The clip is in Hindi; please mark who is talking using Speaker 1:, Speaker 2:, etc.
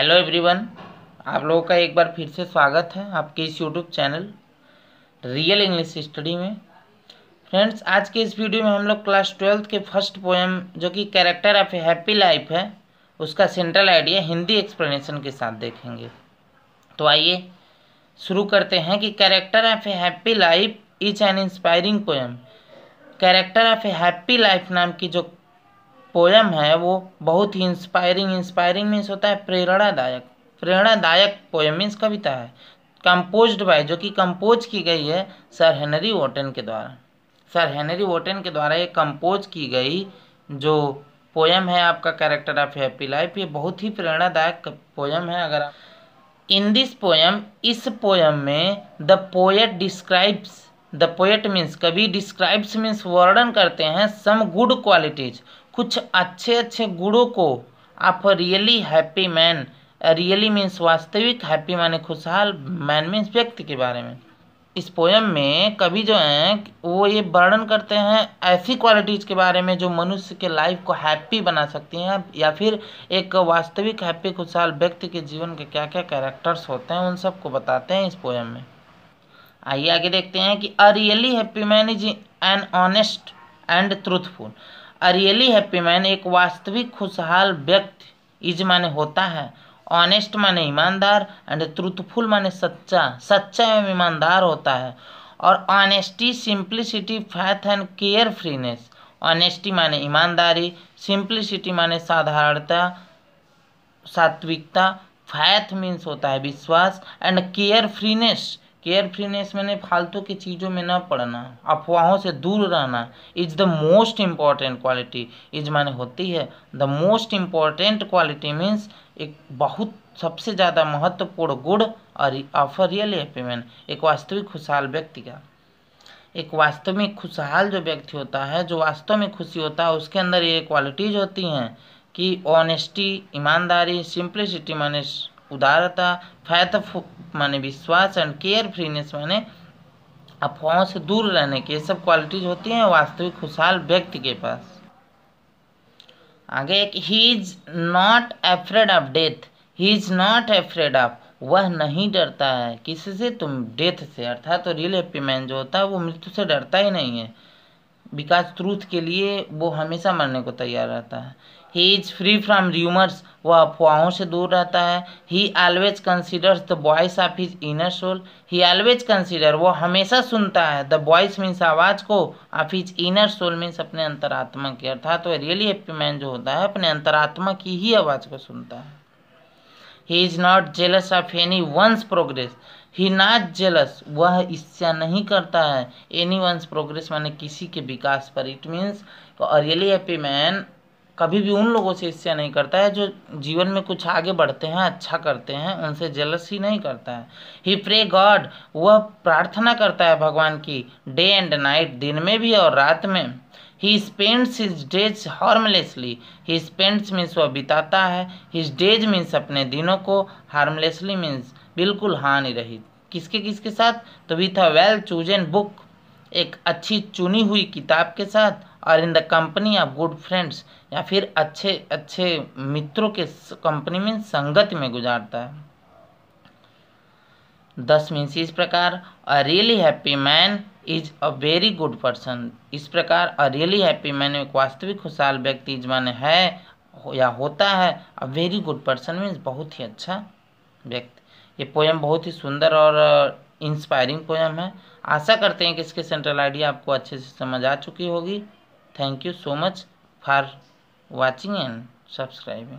Speaker 1: हेलो एवरीवन आप लोगों का एक बार फिर से स्वागत है आपके इस YouTube channel real English study में फ्रेंड्स आज के इस वीडियो में हम लोग क्लास ट्वेल्थ के फर्स्ट पोएम जो कि character of a happy life है उसका सेंट्रल आइडिया हिंदी एक्सप्लेनेशन के साथ देखेंगे तो आइए शुरू करते हैं कि character of a happy life is an inspiring poem character of a happy life नाम की जो पोयम है वो बहुत ही इंस्पायरिंग इंस्पायरिंग मीन्स होता है प्रेरणादायक प्रेरणादायक पोयम मीन्स कविता है कंपोज बाय जो कि कंपोज की गई है सर हेनरी वोटन के द्वारा सर हेनरी वोटन के द्वारा ये कंपोज की गई जो पोयम है आपका कैरेक्टर ऑफ हैप्पी लाइफ ये बहुत ही प्रेरणादायक पोयम है अगर इन दिस पोयम इस पोयम में the poet describes the poet means कवि डिस्क्राइब्स मीन्स वर्णन करते हैं सम गुड क्वालिटीज कुछ अच्छे अच्छे गुणों को आप really happy man really means वास्तविक हैप्पी माने खुशहाल मैन मीन्स व्यक्ति के बारे में इस पोयम में कभी जो है वो ये वर्णन करते हैं ऐसी क्वालिटीज़ के बारे में जो मनुष्य के लाइफ को हैप्पी बना सकती हैं या फिर एक वास्तविक हैप्पी खुशहाल व्यक्ति के जीवन के क्या क्या कैरेक्टर्स होते हैं उन सबको बताते हैं इस पोयम में आइए आगे देखते हैं कि a really happy man is an honest and truthful a really happy man एक वास्तविक खुशहाल व्यक्ति इज माने होता है ऑनेस्ट माने ईमानदार एंड ट्रूथफुल माने सच्चा सच्चा एवं ईमानदार होता है और honesty simplicity faith and carefreeness honesty माने ईमानदारी सिंप्लिसिटी माने साधारणता सात्विकता फैथ मीन्स होता है विश्वास and carefreeness carefreeness मैंने फालतू की चीज़ों में न पड़ना अफवाहों से दूर रहना is the most important quality is माने होती है the most important quality means एक बहुत सबसे ज़्यादा महत्वपूर्ण गुण और ऑफ रियल हैप्पीमेन एक वास्तविक खुशहाल व्यक्ति का एक वास्तव में खुशहाल जो व्यक्ति होता है जो वास्तव में खुशी होता है उसके अंदर ये क्वालिटीज होती हैं कि ऑनेस्टी ईमानदारी सिंप्लिसिटी माने उदारता फैथ माने विश्वास एंड केयर फ्रीनेस माने अफवाहों से दूर रहने के सब क्वालिटीज होती हैं वास्तविक खुशहाल व्यक्ति के पास आगे एक he is not afraid of death he is not afraid of वह नहीं डरता है किसी से तुम डेथ से अर्थात तो रियल हैप्पी मैन जो होता है वो मृत्यु से डरता ही नहीं है विकास ट्रूथ के लिए वो हमेशा मरने को तैयार रहता है he is free from rumours वह अफवाहों से दूर रहता है he always considers the voice of his inner soul he always consider वह हमेशा सुनता है द वॉइस मीन्स आवाज़ को of his inner soul means अपने अंतरात्मा की अर्थात वह रियली हैप्पी मैन जो होता है अपने अंतरात्मा की ही आवाज़ को सुनता है he is not jealous of any one's progress he not jealous वह इच्छा नहीं करता है एनी वंस प्रोग्रेस मैंने किसी के विकास पर it means really happy man कभी भी उन लोगों से इससे नहीं करता है जो जीवन में कुछ आगे बढ़ते हैं अच्छा करते हैं उनसे जलस ही नहीं करता है ही प्रे गॉड वह प्रार्थना करता है भगवान की डे एंड नाइट दिन में भी और रात में he spends his days harmlessly he spends means वह बिताता है हिज डेज मीन्स अपने दिनों को हार्मलेसली मीन्स बिल्कुल हानि रहित किसके किसके साथ तो with a well chosen book एक अच्छी चुनी हुई किताब के साथ और in the company of good friends या फिर अच्छे अच्छे मित्रों के कंपनी में संगत में गुजारता है दस मीन्स इस प्रकार a really happy man is a very good person इस प्रकार अ रियली हैप्पी मैन एक वास्तविक खुशहाल व्यक्ति जमान है या होता है a very good person means बहुत ही अच्छा व्यक्ति ये पोएम बहुत ही सुंदर और इंस्पायरिंग पोएम है आशा करते हैं कि इसके सेंट्रल आइडिया आपको अच्छे से समझ आ चुकी होगी thank you so much for watching and subscribing